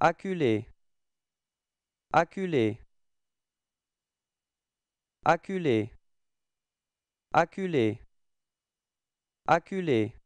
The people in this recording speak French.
acculé acculé acculé acculé acculé